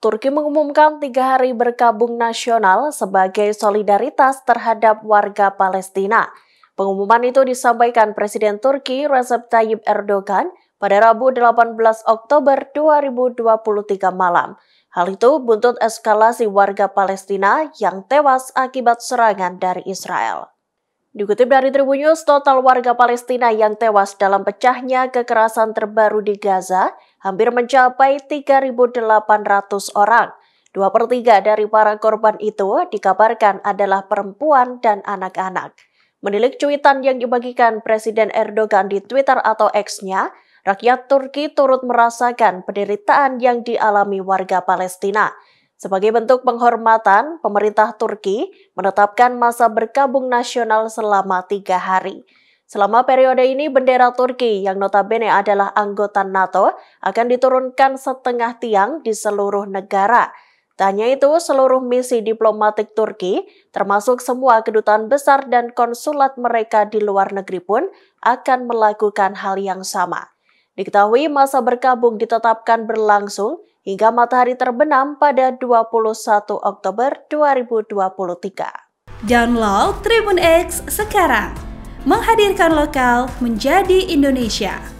Turki mengumumkan tiga hari berkabung nasional sebagai solidaritas terhadap warga Palestina. Pengumuman itu disampaikan Presiden Turki Recep Tayyip Erdogan pada Rabu 18 Oktober 2023 malam. Hal itu buntut eskalasi warga Palestina yang tewas akibat serangan dari Israel. Dikutip dari Tribun News, total warga Palestina yang tewas dalam pecahnya kekerasan terbaru di Gaza hampir mencapai 3.800 orang. Dua per tiga dari para korban itu dikabarkan adalah perempuan dan anak-anak. Menilik cuitan yang dibagikan Presiden Erdogan di Twitter atau X-nya, rakyat Turki turut merasakan penderitaan yang dialami warga Palestina. Sebagai bentuk penghormatan, pemerintah Turki menetapkan masa berkabung nasional selama tiga hari. Selama periode ini, bendera Turki yang notabene adalah anggota NATO akan diturunkan setengah tiang di seluruh negara. Tanya itu, seluruh misi diplomatik Turki, termasuk semua kedutaan besar dan konsulat mereka di luar negeri pun akan melakukan hal yang sama. Diketahui masa berkabung ditetapkan berlangsung hingga matahari terbenam pada 21 Oktober 2023. Download Tribun X sekarang, menghadirkan lokal menjadi Indonesia.